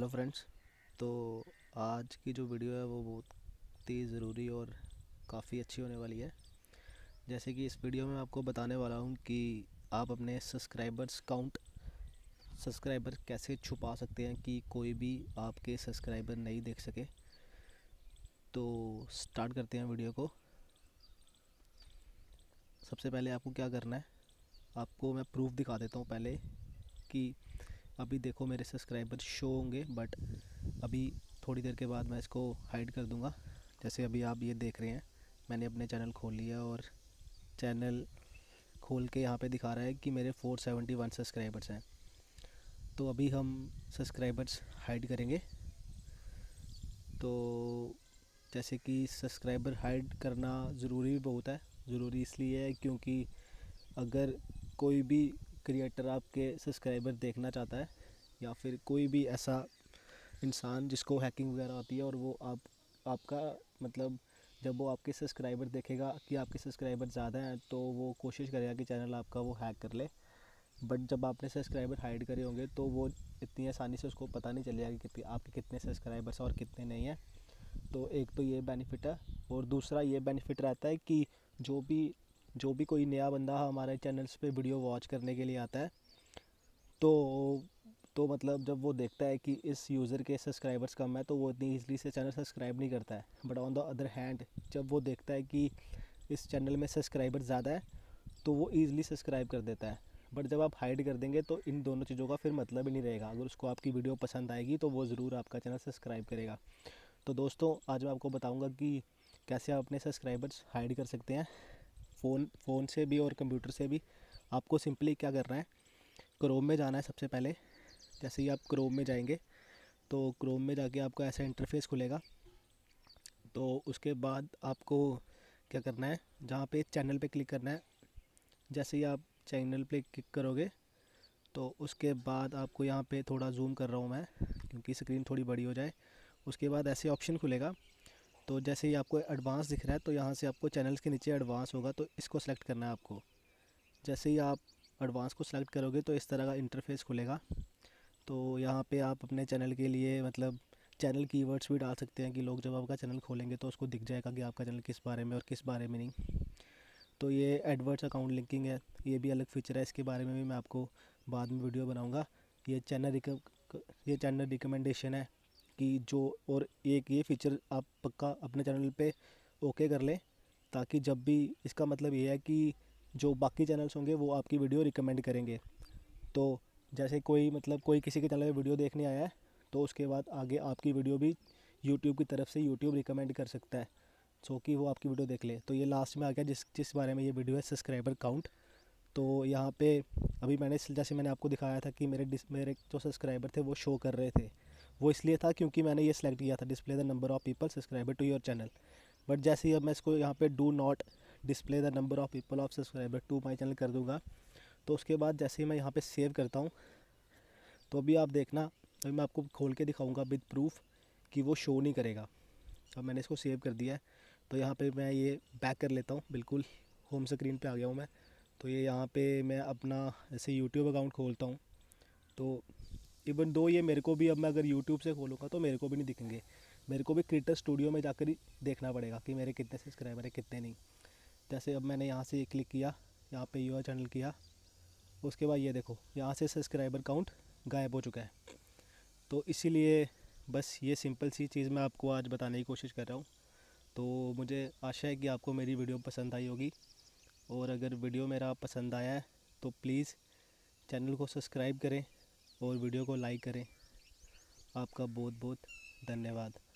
hello friends तो आज की जो वीडियो है वो बहुत ही ज़रूरी और काफ़ी अच्छी होने वाली है जैसे कि इस वीडियो में आपको बताने वाला हूँ कि आप अपने सब्सक्राइबर्स काउंट सब्सक्राइबर कैसे छुपा सकते हैं कि कोई भी आपके सब्सक्राइबर नहीं देख सके तो स्टार्ट करते हैं वीडियो को सबसे पहले आपको क्या करना है आपको मैं प्रूफ दिखा देता हूँ पहले कि अभी देखो मेरे सब्सक्राइबर शो होंगे बट अभी थोड़ी देर के बाद मैं इसको हाइड कर दूँगा जैसे अभी आप ये देख रहे हैं मैंने अपने चैनल खोल लिया और चैनल खोल के यहाँ पे दिखा रहा है कि मेरे 471 सब्सक्राइबर्स हैं तो अभी हम सब्सक्राइबर्स हाइड करेंगे तो जैसे कि सब्सक्राइबर हाइड करना ज़रूरी भी बहुत है ज़रूरी इसलिए है क्योंकि अगर कोई भी क्रिएटर आपके सब्सक्राइबर देखना चाहता है या फिर कोई भी ऐसा इंसान जिसको हैकिंग वगैरह आती है और वो आप आपका मतलब जब वो आपके सब्सक्राइबर देखेगा कि आपके सब्सक्राइबर ज़्यादा हैं तो वो कोशिश करेगा कि चैनल आपका वो हैक कर ले बट जब आपने सब्सक्राइबर हाइड करे होंगे तो वो इतनी आसानी से उसको पता नहीं चलेगा कि कितने आपके कितने सब्सक्राइबर्स और कितने नहीं हैं तो एक तो ये बेनिफिट है और दूसरा ये बेनिफिट रहता है कि जो भी जो भी कोई नया बंदा हमारे चैनल्स पे वीडियो वॉच करने के लिए आता है तो तो मतलब जब वो देखता है कि इस यूज़र के सब्सक्राइबर्स कम है तो वो इतनी ईजली से चैनल सब्सक्राइब नहीं करता है but on the other hand जब वो देखता है कि इस चैनल में सब्सक्राइबर ज़्यादा है तो वो ईज़िली सब्सक्राइब कर देता है बट जब आप हाइड कर देंगे तो इन दोनों चीज़ों का फिर मतलब ही नहीं रहेगा अगर उसको आपकी वीडियो पसंद आएगी तो वो ज़रूर आपका चैनल सब्सक्राइब करेगा तो दोस्तों आज मैं आपको बताऊँगा कि कैसे आप अपने सब्सक्राइबर्स हाइड कर सकते हैं फ़ोन फ़ोन से भी और कंप्यूटर से भी आपको सिंपली क्या करना है क्रोम में जाना है सबसे पहले जैसे ही आप क्रोम में जाएंगे तो क्रोम में जाके आपका ऐसा इंटरफेस खुलेगा तो उसके बाद आपको क्या करना है जहाँ पे चैनल पे क्लिक करना है जैसे ही आप चैनल पे क्लिक करोगे तो उसके बाद आपको यहाँ पे थोड़ा जूम कर रहा हूँ मैं क्योंकि स्क्रीन थोड़ी बड़ी हो जाए उसके बाद ऐसे ऑप्शन खुलेगा तो जैसे ही आपको एडवांस दिख रहा है तो यहाँ से आपको चैनल्स के नीचे एडवांस होगा तो इसको सेलेक्ट करना है आपको जैसे ही आप एडवांस को सेलेक्ट करोगे तो इस तरह का इंटरफेस खुलेगा तो यहाँ पे आप अपने चैनल के लिए मतलब चैनल कीवर्ड्स भी डाल सकते हैं कि लोग जब आपका चैनल खोलेंगे तो उसको दिख जाएगा कि आपका चैनल किस बारे में और किस बारे में नहीं तो ये एडवर्ड्स अकाउंट लिंकिंग है ये भी अलग फीचर है इसके बारे में भी मैं आपको बाद में वीडियो बनाऊँगा ये चैनल ये चैनल रिकमेंडेशन है कि जो और एक ये फीचर आप पक्का अपने चैनल पे ओके कर लें ताकि जब भी इसका मतलब ये है कि जो बाकी चैनल्स होंगे वो आपकी वीडियो रिकमेंड करेंगे तो जैसे कोई मतलब कोई किसी के चैनल पे वीडियो देखने आया है तो उसके बाद आगे आपकी वीडियो भी यूट्यूब की तरफ से यूट्यूब रिकमेंड कर सकता है सो कि वो आपकी वीडियो देख ले तो ये लास्ट में आ गया जिस जिस बारे में ये वीडियो है सब्सक्राइबर काउंट तो यहाँ पे अभी मैंने जैसे मैंने आपको दिखाया था कि मेरे डिस मेरे जो सब्सक्राइबर थे वो शो कर रहे थे वो इसलिए था क्योंकि मैंने ये सिलेक्ट किया था display the number of people subscriber to your channel but जैसे ही अब मैं इसको यहाँ पे do not display the number of people of subscriber to my channel कर दूँगा तो उसके बाद जैसे ही मैं यहाँ पर सेव करता हूँ तो अभी आप देखना अभी मैं आपको खोल के दिखाऊँगा विद प्रूफ कि वो शो नहीं करेगा अब मैंने इसको सेव कर दिया है तो यहाँ पर मैं ये बैक कर लेता हूँ बिल्कुल होम स्क्रीन पर आ गया हूँ मैं तो ये यहाँ पर मैं अपना जैसे यूट्यूब अकाउंट खोलता हूँ तो इवन दो ये मेरे को भी अब मैं अगर यूट्यूब से खोलूँगा तो मेरे को भी नहीं दिखेंगे मेरे को भी क्रिएटर स्टूडियो में जाकर ही देखना पड़ेगा कि मेरे कितने सब्सक्राइबर है कितने नहीं जैसे अब मैंने यहाँ से ये क्लिक किया यहाँ पे यूआ चैनल किया उसके बाद ये देखो यहाँ से सब्सक्राइबर काउंट गायब हो चुका है तो इसीलिए बस ये सिंपल सी चीज़ मैं आपको आज बताने की कोशिश कर रहा हूँ तो मुझे आशा है कि आपको मेरी वीडियो पसंद आई होगी और अगर वीडियो मेरा पसंद आया है तो प्लीज़ चैनल को सब्सक्राइब करें और वीडियो को लाइक करें आपका बहुत बहुत धन्यवाद